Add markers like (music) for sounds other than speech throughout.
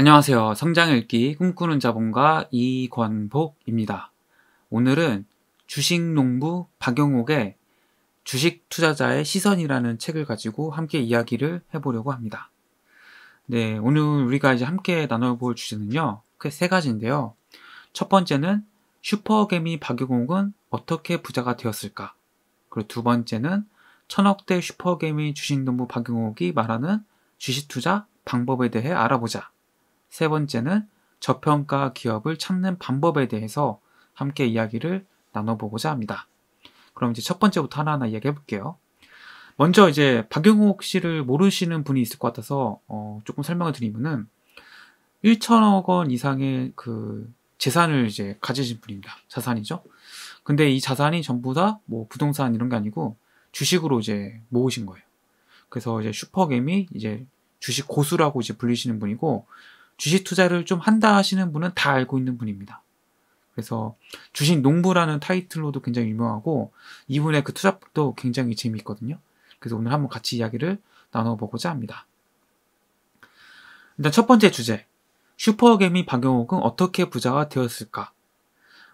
안녕하세요. 성장 읽기 꿈꾸는 자본가 이권복입니다. 오늘은 주식농부 박영옥의 주식 투자자의 시선이라는 책을 가지고 함께 이야기를 해보려고 합니다. 네, 오늘 우리가 이제 함께 나눠볼 주제는요. 크게 세 가지인데요. 첫 번째는 슈퍼개미 박영옥은 어떻게 부자가 되었을까? 그리고 두 번째는 천억대 슈퍼개미 주식농부 박영옥이 말하는 주식 투자 방법에 대해 알아보자. 세 번째는 저평가 기업을 찾는 방법에 대해서 함께 이야기를 나눠보고자 합니다. 그럼 이제 첫 번째부터 하나하나 이야기해 볼게요. 먼저 이제 박영옥 씨를 모르시는 분이 있을 것 같아서 어 조금 설명을 드리면은 1천억 원 이상의 그 재산을 이제 가지신 분입니다. 자산이죠. 근데 이 자산이 전부 다 뭐 부동산 이런 게 아니고 주식으로 이제 모으신 거예요. 그래서 이제 슈퍼게미 이제 주식 고수라고 이제 불리시는 분이고 주식 투자를 좀 한다 하시는 분은 다 알고 있는 분입니다. 그래서 주식 농부라는 타이틀로도 굉장히 유명하고 이분의 그 투자법도 굉장히 재미있거든요. 그래서 오늘 한번 같이 이야기를 나눠보고자 합니다. 일단 첫 번째 주제. 슈퍼개미 박영옥은 어떻게 부자가 되었을까?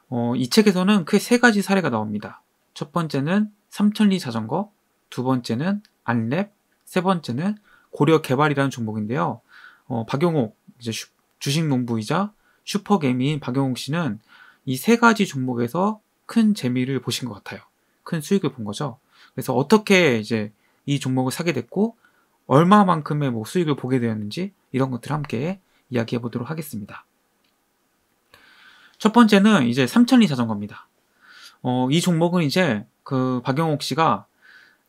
어, 이 책에서는 크게 세 가지 사례가 나옵니다. 첫 번째는 삼천리 자전거, 두 번째는 안랩, 세 번째는 고려 개발이라는 종목인데요. 어, 박용옥 이제 슈, 주식농부이자 슈퍼개미인 박용옥 씨는 이 세 가지 종목에서 큰 재미를 보신 것 같아요. 큰 수익을 본 거죠. 그래서 어떻게 이제 이 종목을 사게 됐고 얼마만큼의 뭐 수익을 보게 되었는지 이런 것들 함께 이야기해 보도록 하겠습니다. 첫 번째는 이제 삼천리 자전거입니다. 어, 이 종목은 이제 그 박영옥 씨가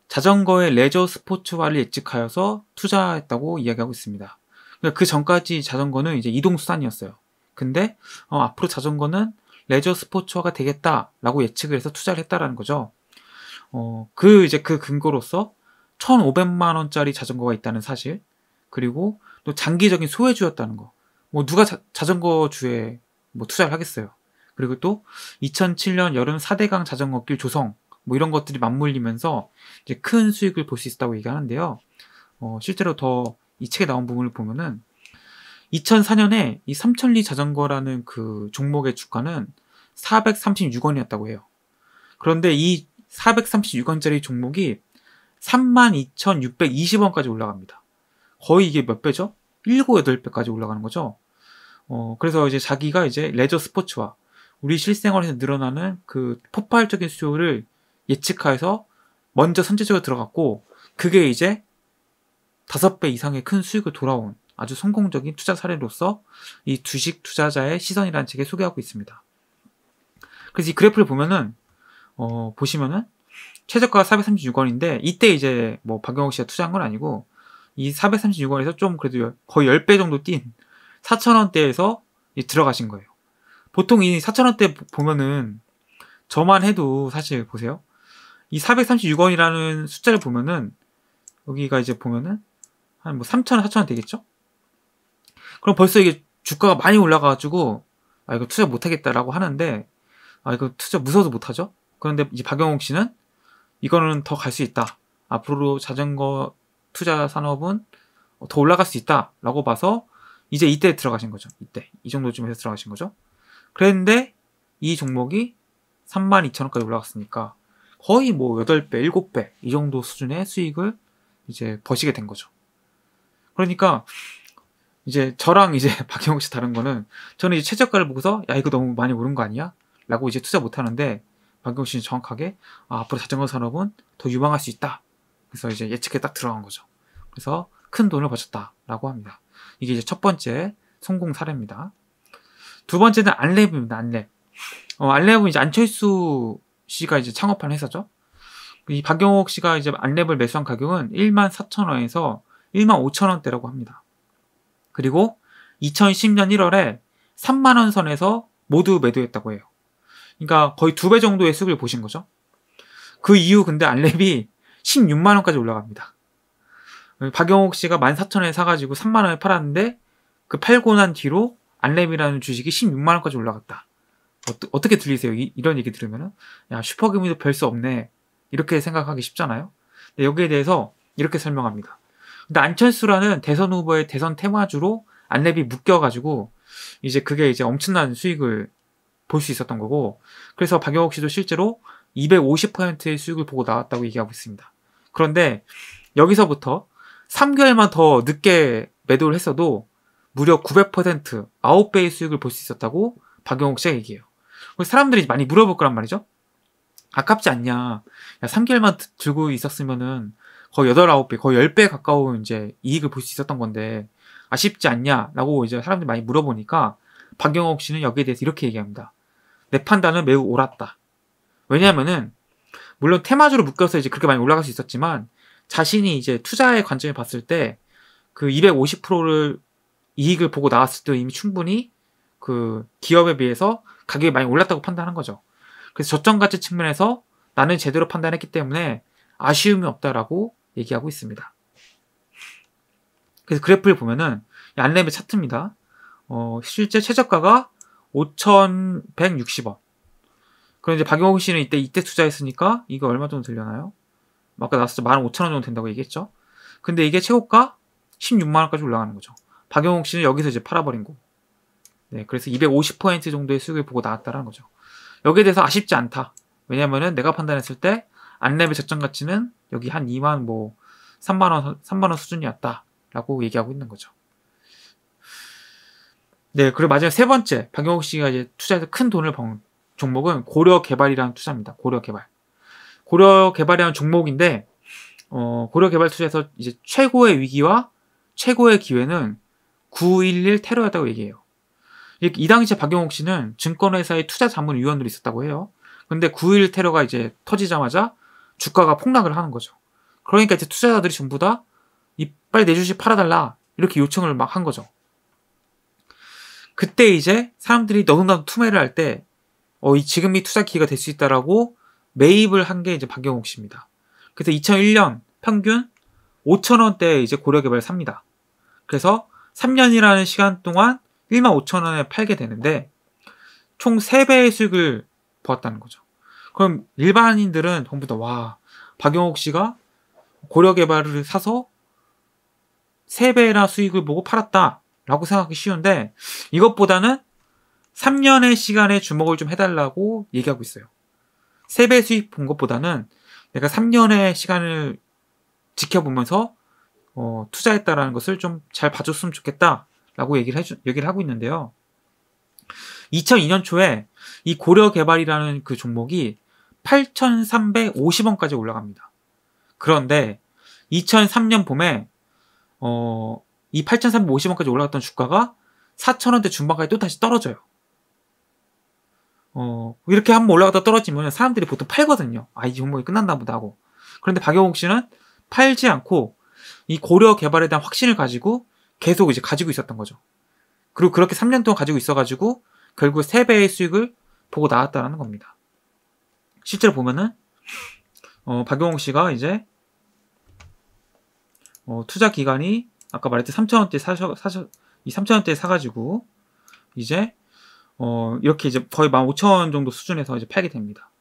자전거의 레저 스포츠화를 예측하여서 투자했다고 이야기하고 있습니다. 그러니까 그 전까지 자전거는 이제 이동 수단이었어요. 근데 어, 앞으로 자전거는 레저 스포츠화가 되겠다라고 예측을 해서 투자를 했다라는 거죠. 어, 그 이제 그 근거로서 1,500만 원짜리 자전거가 있다는 사실, 그리고 또 장기적인 소외주였다는 거. 뭐 누가 자, 전거 주에 뭐 투자를 하겠어요. 그리고 또 2007년 여름 4대강 자전거길 조성 뭐 이런 것들이 맞물리면서 이제 큰 수익을 볼 수 있다고 얘기하는데요. 어, 실제로 더이 책에 나온 부분을 보면은 2004년에 이 삼천리 자전거라는 그 종목의 주가는 436원이었다고 해요. 그런데 이 436원짜리 종목이 32,620원까지 올라갑니다. 거의 이게 몇 배죠? 7, 8배까지 올라가는 거죠. 어, 그래서 이제 자기가 이제 레저 스포츠와 우리 실생활에서 늘어나는 그 폭발적인 수요를 예측하여서 먼저 선제적으로 들어갔고, 그게 이제 5배 이상의 큰 수익을 돌아온 아주 성공적인 투자 사례로서 이 주식 투자자의 시선이라는 책에 소개하고 있습니다. 그래서 이 그래프를 보면은 어, 보시면은 최저가가 436원인데 이때 이제 뭐 박영욱 씨가 투자한 건 아니고 이 436원에서 좀 그래도 거의 10배 정도 뛴 4,000원대에서 들어가신 거예요. 보통 이 4,000원대 보면은 저만 해도 사실 보세요. 이 436원이라는 숫자를 보면은 여기가 이제 보면은 한뭐 3천 원, 4천 원 되겠죠? 그럼 벌써 이게 주가가 많이 올라가가지고 아 이거 투자 못하겠다라고 하는데 아 이거 투자 무서워서 못하죠? 그런데 이제 박영옥 씨는 이거는 더 갈 수 있다. 앞으로 자전거 투자 산업은 더 올라갈 수 있다라고 봐서 이제 이때 들어가신 거죠. 이때 이 정도쯤에서 들어가신 거죠. 그런데 이 종목이 32,000원까지 올라갔으니까 거의 뭐 8배, 7배 이 정도 수준의 수익을 이제 버시게 된 거죠. 그러니까 이제 저랑 이제 (laughs) 박영욱 씨 다른 거는 저는 이제 최저가를 보고서 야 이거 너무 많이 오른 거 아니야? 라고 이제 투자 못 하는데 박영욱 씨는 정확하게 아, 앞으로 자전거 산업은 더 유망할 수 있다. 그래서 이제 예측에 딱 들어간 거죠. 그래서 큰 돈을 버셨다라고 합니다. 이게 이제 첫 번째 성공 사례입니다. 두 번째는 안랩입니다. 안랩. 어, 안랩은 이제 안철수 씨가 이제 창업한 회사죠. 이 박영옥 씨가 이제 안랩을 매수한 가격은 1만 4천 원에서 1만 5천 원대라고 합니다. 그리고 2010년 1월에 3만 원 선에서 모두 매도했다고 해요. 그러니까 거의 두 배 정도의 수익을 보신 거죠. 그 이후 근데 알렙이 16만 원까지 올라갑니다. 박영옥 씨가 14,000원에 사가지고 3만 원에 팔았는데 그 팔고 난 뒤로 알렙이라는 주식이 16만 원까지 올라갔다. 어, 떻게 들리세요? 이, 런 얘기 들으면야 슈퍼금이도 별 수 없네 이렇게 생각하기 쉽잖아요. 네, 여기에 대해서 이렇게 설명합니다. 근데 안철수라는 대선 후보의 대선 테마주로 안랩이 묶여가지고 이제 그게 이제 엄청난 수익을 볼 수 있었던 거고 그래서 박영옥 씨도 실제로 250%의 수익을 보고 나왔다고 얘기하고 있습니다. 그런데 여기서부터 3개월만 더 늦게 매도를 했어도 무려 900% 9배의 수익을 볼 수 있었다고 박영옥 씨가 얘기해요. 사람들이 많이 물어볼 거란 말이죠. 아깝지 않냐. 야, 3개월만 들고 있었으면은 거의 8, 9배, 거의 10배 가까운 이제 이익을 볼 수 있었던 건데 아쉽지 않냐라고 이제 사람들이 많이 물어보니까 박영옥 씨는 여기에 대해서 이렇게 얘기합니다. 내 판단은 매우 옳았다. 왜냐하면은 물론 테마주로 묶여서 이제 그렇게 많이 올라갈 수 있었지만 자신이 이제 투자의 관점에 봤을 때 그 250%를 이익을 보고 나왔을 때 이미 충분히 그 기업에 비해서 가격이 많이 올랐다고 판단한 거죠. 그래서 저점 가치 측면에서 나는 제대로 판단했기 때문에 아쉬움이 없다라고 얘기하고 있습니다. 그래서 그래프를 보면은 안랩의 차트입니다. 어, 실제 최저가가 5,160원. 그럼 이제 박용호 씨는 이때 이때 투자했으니까 이거 얼마 정도 들려나요? 뭐 아까 나왔을 때 15,000원 정도 된다고 얘기했죠. 근데 이게 최고가 16만 원까지 올라가는 거죠. 박용호 씨는 여기서 이제 팔아버린 거. 네, 그래서 250% 정도의 수익을 보고 나왔다는 거죠. 여기에 대해서 아쉽지 않다. 왜냐면은 내가 판단했을 때 안랩의 적정 가치는 여기 한 2만 뭐 3만 원 3만 원 수준이었다라고 얘기하고 있는 거죠. 네, 그리고 마지막 세 번째 박영욱 씨가 이제 투자해서 큰 돈을 번 종목은 고려 개발이라는 투자입니다. 고려 개발. 고려 개발이라는 종목인데 어, 고려 개발 투자에서 이제 최고의 위기와 최고의 기회는 9.11 테러였다고 얘기해요. 이 당시에 박영옥 씨는 증권회사의 투자 자문위원으로 있었다고 해요. 근데 9.11 테러가 이제 터지자마자 주가가 폭락을 하는 거죠. 그러니까 이제 투자자들이 전부 다이 빨리 내 주식 팔아달라 이렇게 요청을 막 한 거죠. 그때 이제 사람들이 너무나도 투매를 할 때 어, 이 지금이 투자 기회가 될 수 있다라고 매입을 한 게 이제 박경옥 씨입니다. 그래서 2001년 평균 5천 원대에 이제 고려개발 삽니다. 그래서 3년이라는 시간 동안 1만 5천 원에 팔게 되는데 총 3배의 수익을 보았다는 거죠. 그럼 일반인들은 전부 다 와, 박영옥 씨가 고려개발을 사서 세배나 수익을 보고 팔았다. 라고 생각하기 쉬운데 이것보다는 3년의 시간에 주목을 좀 해달라고 얘기하고 있어요. 세 배 수익 본 것보다는 내가 3년의 시간을 지켜보면서 어, 투자했다라는 것을 좀 잘 봐줬으면 좋겠다라고 얘기를, 해주, 얘기를 하고 있는데요. 2002년 초에 이 고려개발이라는 그 종목이 8,350원까지 올라갑니다. 그런데 2003년 봄에 어, 이 8,350원까지 올라갔던 주가가 4,000원대 중반까지 또 다시 떨어져요. 어, 이렇게 한번 올라갔다 떨어지면 사람들이 보통 팔거든요. 아, 이 종목이 끝났나 보다 하고. 그런데 박영욱 씨는 팔지 않고 이 고려 개발에 대한 확신을 가지고 계속 이제 가지고 있었던 거죠. 그리고 그렇게 3년 동안 가지고 있어가지고 결국 3배의 수익을 보고 나왔다라는 겁니다. 실제로 보면은 어, 박용욱 씨가 이제 어, 투자 기간이 아까 말했듯이 3천원대 사셔, 사셔 이 3천원대 사가지고 이제 어, 이렇게 이제 거의 15,000원 정도 수준에서 이제 팔게 됩니다.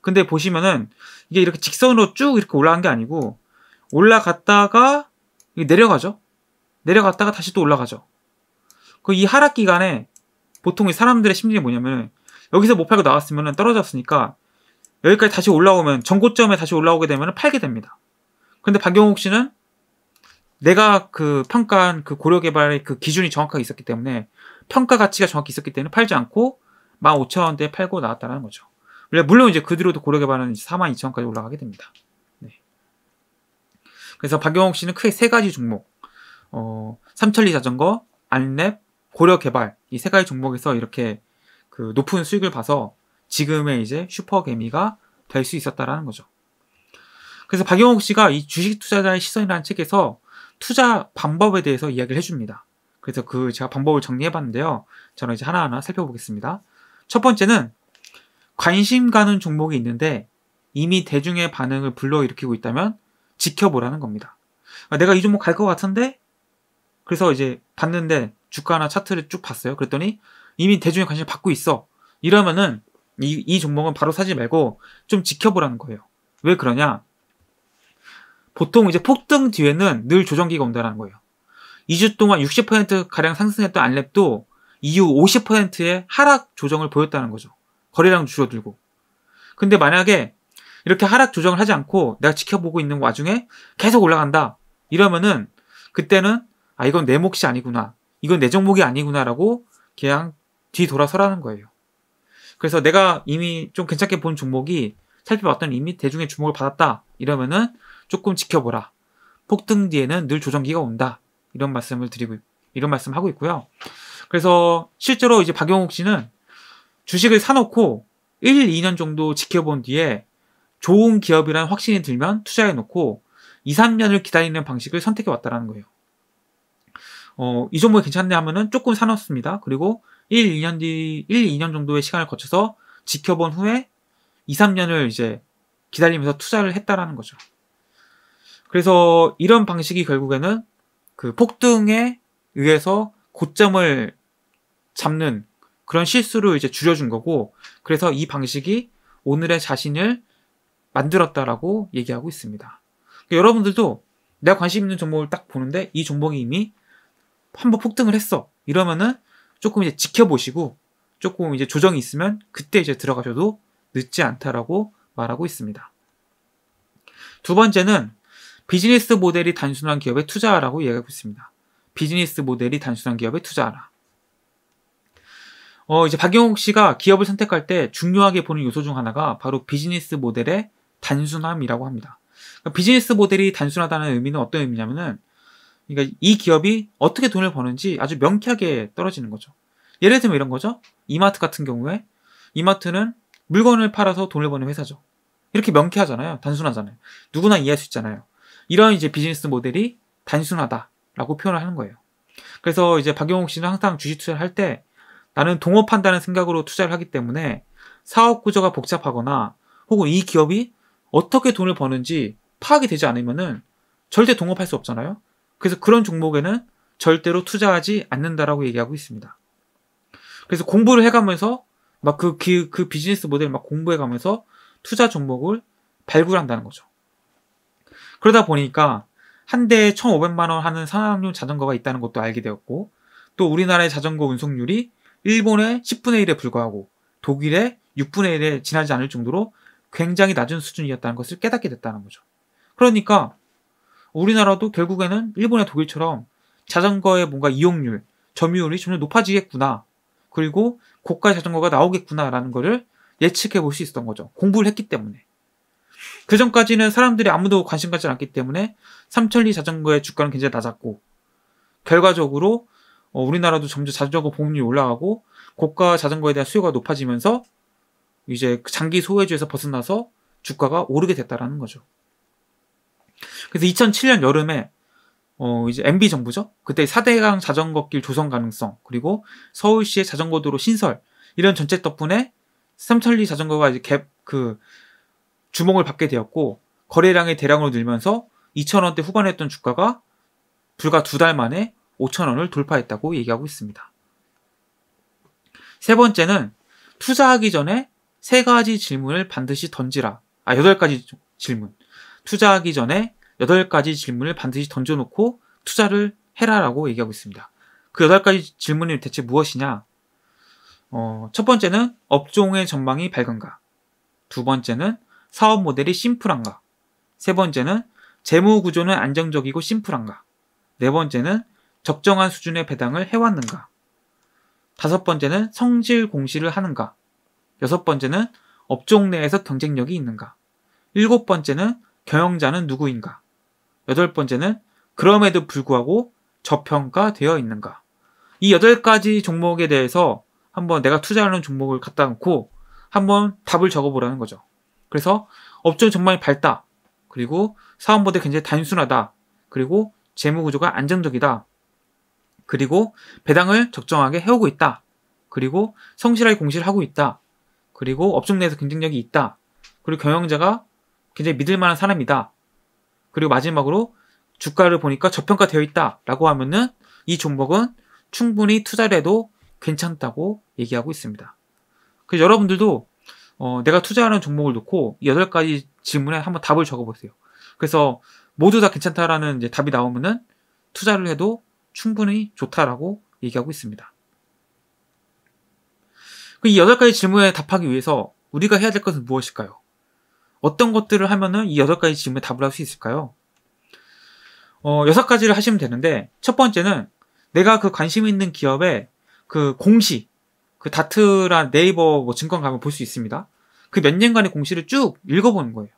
근데 보시면은 이게 이렇게 직선으로 쭉 이렇게 올라간 게 아니고 올라갔다가 내려가죠. 내려갔다가 다시 또 올라가죠. 그 이 하락 기간에 보통 사람들의 심리가 뭐냐면 여기서 못 팔고 나왔으면 떨어졌으니까 여기까지 다시 올라오면 전고점에 다시 올라오게 되면 팔게 됩니다. 근데 박영욱 씨는 내가 그 평가한 그 고려개발의 그 기준이 정확하게 있었기 때문에 평가 가치가 정확히 있었기 때문에 팔지 않고 15,000원대에 팔고 나왔다는 거죠. 물론 이제 그 뒤로도 고려개발은 42,000원까지 올라가게 됩니다. 네. 그래서 박영욱 씨는 크게 세 가지 종목, 어, 삼천리 자전거, 안랩, 고려개발 이 세 가지 종목에서 이렇게 그 높은 수익을 봐서 지금의 이제 슈퍼개미가 될 수 있었다라는 거죠. 그래서 박영옥 씨가 이 주식 투자자의 시선이라는 책에서 투자 방법에 대해서 이야기를 해줍니다. 그래서 그 제가 방법을 정리해봤는데요. 저는 이제 하나하나 살펴보겠습니다. 첫 번째는 관심 가는 종목이 있는데 이미 대중의 반응을 불러일으키고 있다면 지켜보라는 겁니다. 아, 내가 이 종목 갈 것 같은데? 그래서 이제 봤는데 주가나 차트를 쭉 봤어요. 그랬더니 이미 대중의 관심을 받고 있어. 이러면은 이, 이 종목은 바로 사지 말고 좀 지켜보라는 거예요. 왜 그러냐? 보통 이제 폭등 뒤에는 늘 조정기가 온다는 거예요. 2주 동안 60%가량 상승했던 안랩도 이후 50%의 하락 조정을 보였다는 거죠. 거래량 줄어들고. 근데 만약에 이렇게 하락 조정을 하지 않고 내가 지켜보고 있는 와중에 계속 올라간다. 이러면은 그때는 아, 이건 내 몫이 아니구나. 이건 내 종목이 아니구나라고 그냥 뒤돌아서라는 거예요. 그래서 내가 이미 좀 괜찮게 본 종목이 살펴봤더니 이미 대중의 주목을 받았다. 이러면은 조금 지켜보라. 폭등 뒤에는 늘 조정기가 온다. 이런 말씀을 드리고 이런 말씀 하고 있고요. 그래서 실제로 이제 박영욱 씨는 주식을 사놓고 1, 2년 정도 지켜본 뒤에 좋은 기업이라는 확신이 들면 투자해놓고 2, 3년을 기다리는 방식을 선택해왔다라는 거예요. 어, 이 종목이 괜찮네 하면은 조금 사놓습니다. 그리고 1, 2년 뒤, 1, 2년 정도의 시간을 거쳐서 지켜본 후에 2, 3년을 이제 기다리면서 투자를 했다라는 거죠. 그래서 이런 방식이 결국에는 그 폭등에 의해서 고점을 잡는 그런 실수를 이제 줄여준 거고, 그래서 이 방식이 오늘의 자신을 만들었다라고 얘기하고 있습니다. 그러니까 여러분들도 내가 관심 있는 종목을 딱 보는데 이 종목이 이미 한번 폭등을 했어. 이러면은 조금 이제 지켜보시고 조금 이제 조정이 있으면 그때 이제 들어가셔도 늦지 않다라고 말하고 있습니다. 두 번째는 비즈니스 모델이 단순한 기업에 투자하라고 이야기하고 있습니다. 비즈니스 모델이 단순한 기업에 투자하라. 어, 이제 박영욱 씨가 기업을 선택할 때 중요하게 보는 요소 중 하나가 바로 비즈니스 모델의 단순함이라고 합니다. 그러니까 비즈니스 모델이 단순하다는 의미는 어떤 의미냐면은 그러니까 이 기업이 어떻게 돈을 버는지 아주 명쾌하게 떨어지는 거죠. 예를 들면 이런 거죠. 이마트 같은 경우에 이마트는 물건을 팔아서 돈을 버는 회사죠. 이렇게 명쾌하잖아요. 단순하잖아요. 누구나 이해할 수 있잖아요. 이런 이제 비즈니스 모델이 단순하다라고 표현을 하는 거예요. 그래서 이제 박영욱 씨는 항상 주식 투자를 할 때 나는 동업한다는 생각으로 투자를 하기 때문에 사업 구조가 복잡하거나 혹은 이 기업이 어떻게 돈을 버는지 파악이 되지 않으면은 절대 동업할 수 없잖아요. 그래서 그런 종목에는 절대로 투자하지 않는다라고 얘기하고 있습니다. 그래서 공부를 해가면서 막 그 그, 그 비즈니스 모델 막 공부해가면서 투자 종목을 발굴한다는 거죠. 그러다 보니까 한 대에 1,500만 원 하는 산업용 자전거가 있다는 것도 알게 되었고 또 우리나라의 자전거 운송률이 일본의 10분의 1에 불과하고 독일의 6분의 1에 지나지 않을 정도로 굉장히 낮은 수준이었다는 것을 깨닫게 됐다는 거죠. 그러니까 우리나라도 결국에는 일본의 독일처럼 자전거의 뭔가 이용률, 점유율이 점점 높아지겠구나. 그리고 고가 자전거가 나오겠구나라는 거를 예측해 볼 수 있었던 거죠. 공부를 했기 때문에. 그 전까지는 사람들이 아무도 관심 갖지 않기 때문에 삼천리 자전거의 주가는 굉장히 낮았고, 결과적으로 어, 우리나라도 점점 자전거 보급률이 올라가고, 고가 자전거에 대한 수요가 높아지면서 이제 장기 소외주에서 벗어나서 주가가 오르게 됐다라는 거죠. 그래서 2007년 여름에 어 이제 MB 정부죠. 그때 4대강 자전거길 조성 가능성 그리고 서울시의 자전거 도로 신설 이런 전체 덕분에 삼천리 자전거가 이제 갭 그 주목을 받게 되었고 거래량이 대량으로 늘면서 2,000원대 후반했던 에 주가가 불과 두 달 만에 5,000원을 돌파했다고 얘기하고 있습니다. 세 번째는 투자하기 전에 세 가지 질문을 반드시 던지라. 아, 여덟 가지 질문. 투자하기 전에 여덟 가지 질문을 반드시 던져놓고 투자를 해라라고 얘기하고 있습니다. 그 여덟 가지 질문이 대체 무엇이냐? 어, 첫 번째는 업종의 전망이 밝은가? 두 번째는 사업 모델이 심플한가? 세 번째는 재무 구조는 안정적이고 심플한가? 네 번째는 적정한 수준의 배당을 해왔는가? 다섯 번째는 성질 공시를 하는가? 여섯 번째는 업종 내에서 경쟁력이 있는가? 일곱 번째는 경영자는 누구인가? 여덟 번째는 그럼에도 불구하고 저평가되어 있는가. 이 여덟 가지 종목에 대해서 한번 내가 투자하는 종목을 갖다 놓고 한번 답을 적어보라는 거죠. 그래서 업종 전망이 밝다. 그리고 사업 모델 굉장히 단순하다. 그리고 재무 구조가 안정적이다. 그리고 배당을 적정하게 해오고 있다. 그리고 성실하게 공시를 하고 있다. 그리고 업종 내에서 경쟁력이 있다. 그리고 경영자가 굉장히 믿을 만한 사람이다. 그리고 마지막으로 주가를 보니까 저평가되어 있다라고 하면은 이 종목은 충분히 투자를 해도 괜찮다고 얘기하고 있습니다. 그래서 여러분들도 어, 내가 투자하는 종목을 놓고 8가지 질문에 한번 답을 적어보세요. 그래서 모두 다 괜찮다라는 이제 답이 나오면은 투자를 해도 충분히 좋다라고 얘기하고 있습니다. 이 8가지 질문에 답하기 위해서 우리가 해야 될 것은 무엇일까요? 어떤 것들을 하면은 이 여섯 가지 질문에 답을 할 수 있을까요? 어, 여섯 가지를 하시면 되는데 첫 번째는 내가 그 관심 있는 기업의 그 공시, 그 다트라 네이버 뭐 증권 가면 볼 수 있습니다. 그 몇 년간의 공시를 쭉 읽어보는 거예요.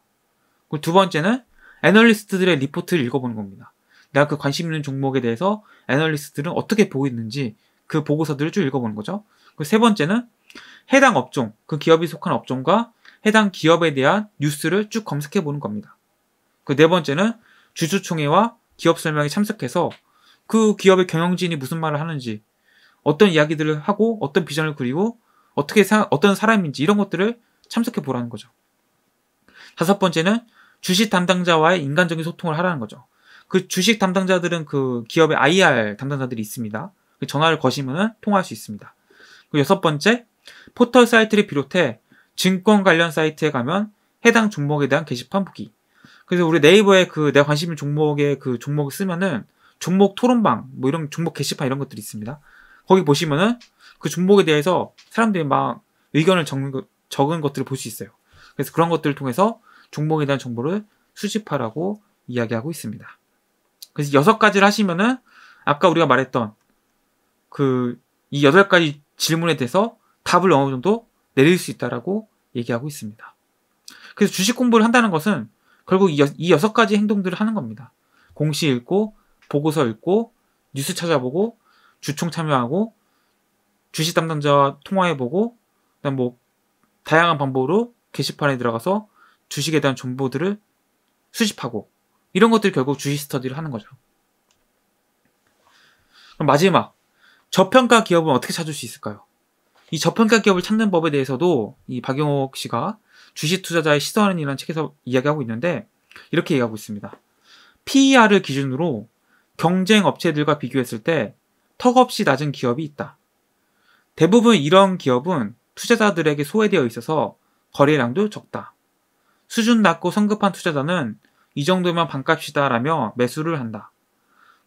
그리고 두 번째는 애널리스트들의 리포트를 읽어보는 겁니다. 내가 그 관심 있는 종목에 대해서 애널리스트들은 어떻게 보고 있는지 그 보고서들을 쭉 읽어보는 거죠. 그리고세 번째는 해당 업종, 그 기업이 속한 업종과 해당 기업에 대한 뉴스를 쭉 검색해 보는 겁니다. 그 네 번째는 주주총회와 기업 설명에 참석해서 그 기업의 경영진이 무슨 말을 하는지 어떤 이야기들을 하고 어떤 비전을 그리고 어떻게 사, 어떤 사람인지 이런 것들을 참석해 보라는 거죠. 다섯 번째는 주식 담당자와의 인간적인 소통을 하라는 거죠. 그 주식 담당자들은 그 기업의 IR 담당자들이 있습니다. 그 전화를 거시면 통화할 수 있습니다. 그 여섯 번째, 포털 사이트를 비롯해 증권 관련 사이트에 가면 해당 종목에 대한 게시판 보기. 그래서 우리 네이버에 그 내가 관심 있는 종목에그 종목을 쓰면은 종목 토론방 뭐 이런 종목 게시판 이런 것들이 있습니다. 거기 보시면은 그 종목에 대해서 사람들이 막 의견을 적는, 적은 것들을 볼 수 있어요. 그래서 그런 것들을 통해서 종목에 대한 정보를 수집하라고 이야기하고 있습니다. 그래서 여섯 가지를 하시면은 아까 우리가 말했던 그 이 여덟 가지 질문에 대해서 답을 어느 정도 내릴 수 있다라고 얘기하고 있습니다. 그래서 주식 공부를 한다는 것은 결국 이, 여, 섯 가지 행동들을 하는 겁니다. 공시 읽고, 보고서 읽고, 뉴스 찾아보고, 주총 참여하고, 주식 담당자와 통화해보고, 그다음 뭐 다양한 방법으로 게시판에 들어가서 주식에 대한 정보들을 수집하고 이런 것들이 결국 주식 스터디를 하는 거죠. 마지막 저평가 기업은 어떻게 찾을 수 있을까요? 이 저평가 기업을 찾는 법에 대해서도 이 박영옥 씨가 주식 투자자의 시도하는 이란 책에서 이야기하고 있는데 이렇게 얘기하고 있습니다. PER을 기준으로 경쟁 업체들과 비교했을 때 턱없이 낮은 기업이 있다. 대부분 이런 기업은 투자자들에게 소외되어 있어서 거래량도 적다. 수준 낮고 성급한 투자자는 이 정도면 반값이다 라며 매수를 한다.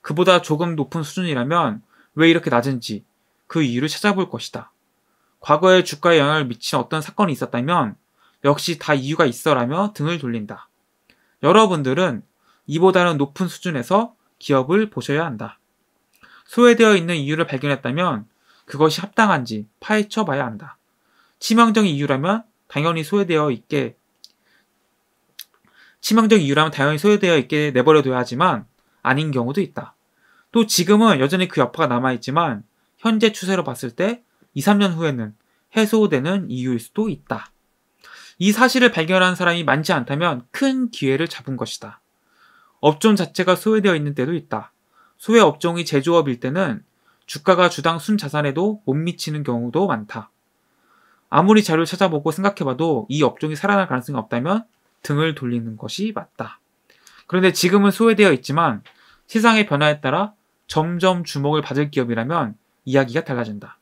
그보다 조금 높은 수준이라면 왜 이렇게 낮은지 그 이유를 찾아볼 것이다. 과거에 주가에 영향을 미친 어떤 사건이 있었다면 역시 다 이유가 있어라며 등을 돌린다. 여러분들은 이보다는 높은 수준에서 기업을 보셔야 한다. 소외되어 있는 이유를 발견했다면 그것이 합당한지 파헤쳐 봐야 한다. 치명적인 이유라면 당연히 소외되어 있게 치명적 이유라면 당연히 소외되어 있게 내버려둬야 하지만 아닌 경우도 있다. 또 지금은 여전히 그 여파가 남아있지만 현재 추세로 봤을 때 2, 3년 후에는 해소되는 이유일 수도 있다. 이 사실을 발견한 사람이 많지 않다면 큰 기회를 잡은 것이다. 업종 자체가 소외되어 있는 때도 있다. 소외 업종이 제조업일 때는 주가가 주당 순 자산에도 못 미치는 경우도 많다. 아무리 자료를 찾아보고 생각해봐도 이 업종이 살아날 가능성이 없다면 등을 돌리는 것이 맞다. 그런데 지금은 소외되어 있지만 세상의 변화에 따라 점점 주목을 받을 기업이라면 이야기가 달라진다.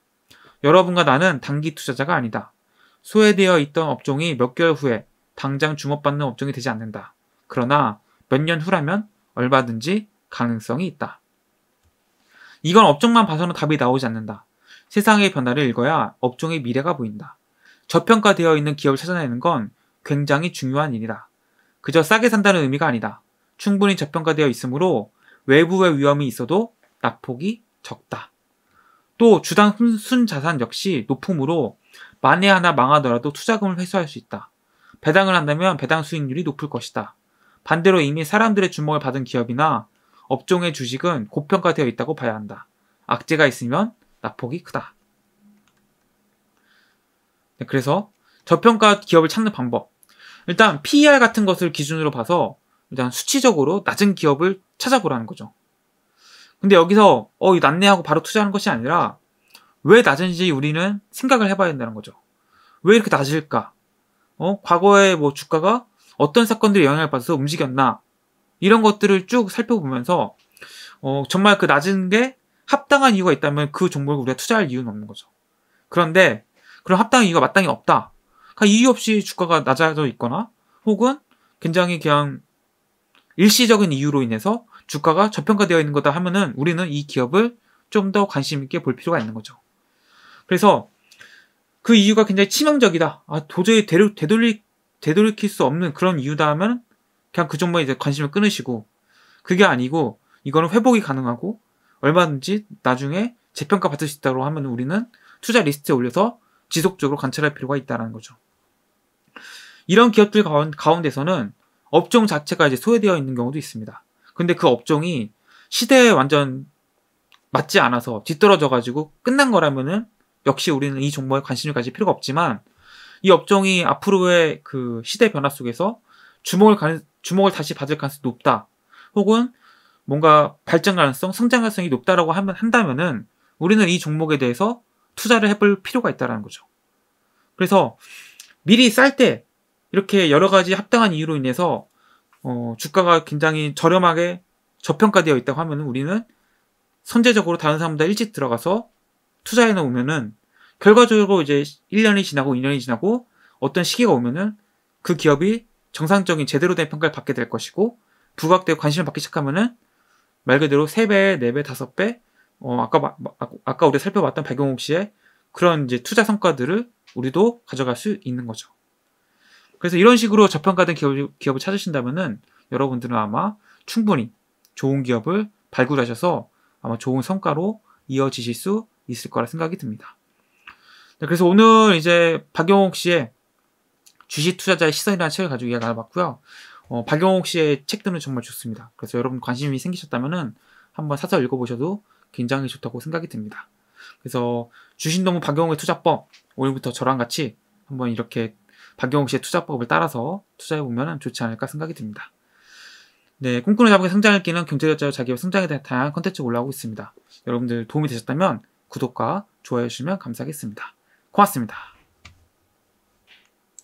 여러분과 나는 단기 투자자가 아니다. 소외되어 있던 업종이 몇 개월 후에 당장 주목받는 업종이 되지 않는다. 그러나 몇 년 후라면 얼마든지 가능성이 있다. 이건 업종만 봐서는 답이 나오지 않는다. 세상의 변화를 읽어야 업종의 미래가 보인다. 저평가되어 있는 기업을 찾아내는 건 굉장히 중요한 일이다. 그저 싸게 산다는 의미가 아니다. 충분히 저평가되어 있으므로 외부의 위험이 있어도 낙폭이 적다. 또 주당 순자산 역시 높음으로 만에 하나 망하더라도 투자금을 회수할 수 있다. 배당을 한다면 배당 수익률이 높을 것이다. 반대로 이미 사람들의 주목을 받은 기업이나 업종의 주식은 고평가되어 있다고 봐야 한다. 악재가 있으면 낙폭이 크다. 네, 그래서 저평가 기업을 찾는 방법. 일단 PER 같은 것을 기준으로 봐서 일단 수치적으로 낮은 기업을 찾아보라는 거죠. 근데 여기서 어, 낮네 하고 바로 투자하는 것이 아니라 왜 낮은지 우리는 생각을 해봐야 된다는 거죠. 왜 이렇게 낮을까? 어? 과거에 뭐 주가가 어떤 사건들이 영향을 받아서 움직였나? 이런 것들을 쭉 살펴보면서 어, 정말 그 낮은 게 합당한 이유가 있다면 그 종목을 우리가 투자할 이유는 없는 거죠. 그런데 그런 합당한 이유가 마땅히 없다. 그러니까 이유 없이 주가가 낮아져 있거나 혹은 굉장히 그냥 일시적인 이유로 인해서 주가가 저평가되어 있는 거다 하면은 우리는 이 기업을 좀 더 관심 있게 볼 필요가 있는 거죠. 그래서 그 이유가 굉장히 치명적이다. 아, 도저히 되돌, 되돌리, 되돌이수 없는 그런 이유다 하면 그냥 그정도에 이제 관심을 끊으시고 그게 아니고 이거는 회복이 가능하고 얼마든지 나중에 재평가 받을 수 있다고 하면 우리는 투자 리스트에 올려서 지속적으로 관찰할 필요가 있다는 거죠. 이런 기업들 가운데서는 업종 자체가 이제 소외되어 있는 경우도 있습니다. 근데 그 업종이 시대에 완전 맞지 않아서 뒤떨어져 가지고 끝난 거라면은 역시 우리는 이 종목에 관심을 가질 필요가 없지만 이 업종이 앞으로의 그 시대 변화 속에서 주목을 가 주목을 다시 받을 가능성이 높다. 혹은 뭔가 발전 가능성, 성장 가능성이 높다라고 하면 한다면은 우리는 이 종목에 대해서 투자를 해볼 필요가 있다라는 거죠. 그래서 미리 쌀 때 이렇게 여러 가지 합당한 이유로 인해서 어, 주가가 굉장히 저렴하게 저평가되어 있다고 하면 우리는 선제적으로 다른 사람보다 일찍 들어가서 투자해 놓으면은 결과적으로 이제 1년이 지나고 2년이 지나고 어떤 시기가 오면은 그 기업이 정상적인 제대로 된 평가를 받게 될 것이고 부각되고 관심을 받기 시작하면은 말 그대로 3배, 4배, 5배 어, 아까 아까 우리 살펴봤던 백용옥 씨의 그런 이제 투자 성과들을 우리도 가져갈 수 있는 거죠. 그래서 이런 식으로 저평가된 기업, 기업을 찾으신다면은 여러분들은 아마 충분히 좋은 기업을 발굴하셔서 아마 좋은 성과로 이어지실 수 있을 거라 생각이 듭니다. 네, 그래서 오늘 이제 박영옥 씨의 주식 투자자의 시선이라는 책을 가지고 이야기 나눠봤고요. 어, 박영옥 씨의 책들은 정말 좋습니다. 그래서 여러분 관심이 생기셨다면은 한번 사서 읽어보셔도 굉장히 좋다고 생각이 듭니다. 그래서 주신동무 박영옥의 투자법 오늘부터 저랑 같이 한번 이렇게 박경욱 씨의 투자법을 따라서 투자해보면 좋지 않을까 생각이 듭니다. 네, 꿈꾸는 자본의 성장을 끼는 경제자와 자기의 성장에 대한 다양한 컨텐츠 올라오고 있습니다. 여러분들 도움이 되셨다면 구독과 좋아요 주시면 감사하겠습니다. 고맙습니다.